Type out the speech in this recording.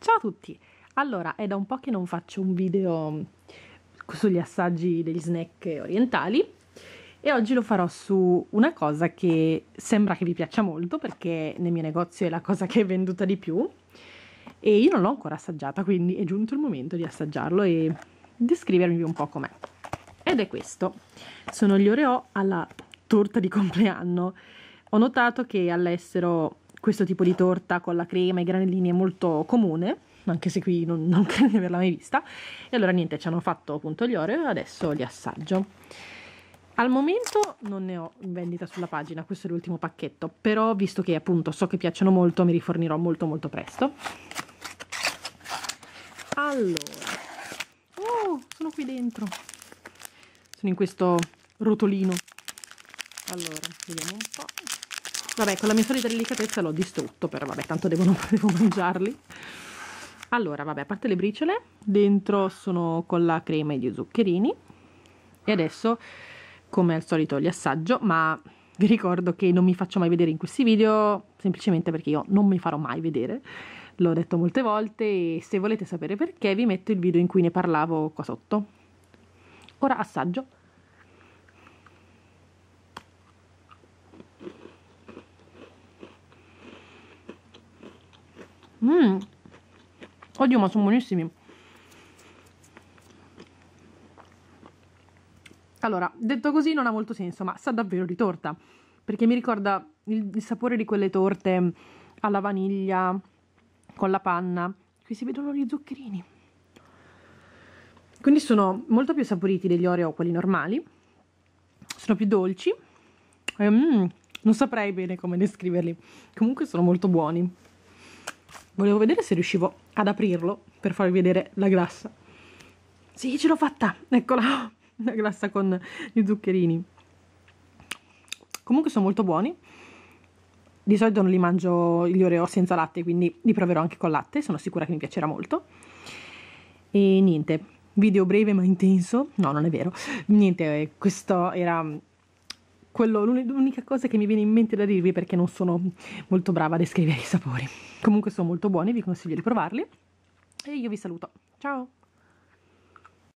Ciao a tutti! Allora, è da un po' che non faccio un video sugli assaggi degli snack orientali e oggi lo farò su una cosa che sembra che vi piaccia molto perché nel mio negozio è la cosa che è venduta di più e io non l'ho ancora assaggiata, quindi è giunto il momento di assaggiarlo e descrivermi un po' com'è. Ed è questo, sono gli Oreo alla torta di compleanno. Ho notato che all'estero questo tipo di torta con la crema e i granellini è molto comune, anche se qui non, non credo di averla mai vista. E allora niente, ci hanno fatto appunto gli Oreo e adesso li assaggio. Al momento non ne ho in vendita sulla pagina, questo è l'ultimo pacchetto, però visto che appunto so che piacciono molto mi rifornirò molto molto presto allora oh sono qui dentro sono in questo rotolino allora vediamo un po' vabbè con la mia solita delicatezza l'ho distrutto però vabbè tanto devono, devo mangiarli allora vabbè a parte le briciole dentro sono con la crema e gli zuccherini e adesso come al solito li assaggio ma vi ricordo che non mi faccio mai vedere in questi video semplicemente perché io non mi farò mai vedere L'ho detto molte volte e se volete sapere perché vi metto il video in cui ne parlavo qua sotto. Ora assaggio. Mmm. Oddio, ma sono buonissimi. Allora, detto così non ha molto senso, ma sa davvero di torta, perché mi ricorda il, il sapore di quelle torte alla vaniglia, con la panna. Qui si vedono gli zuccherini. Quindi sono molto più saporiti degli Oreo, quelli normali. Sono più dolci. E, mm, non saprei bene come descriverli. Comunque sono molto buoni. Volevo vedere se riuscivo ad aprirlo per farvi vedere la glassa. Sì, ce l'ho fatta! Eccola! La glassa con gli zuccherini. Comunque sono molto buoni di solito non li mangio gli oreo senza latte, quindi li proverò anche con latte, sono sicura che mi piacerà molto. E niente, video breve ma intenso, no non è vero, niente, eh, questo era quello, l'unica cosa che mi viene in mente da dirvi perché non sono molto brava a descrivere i sapori. Comunque sono molto buoni, vi consiglio di provarli e io vi saluto, ciao!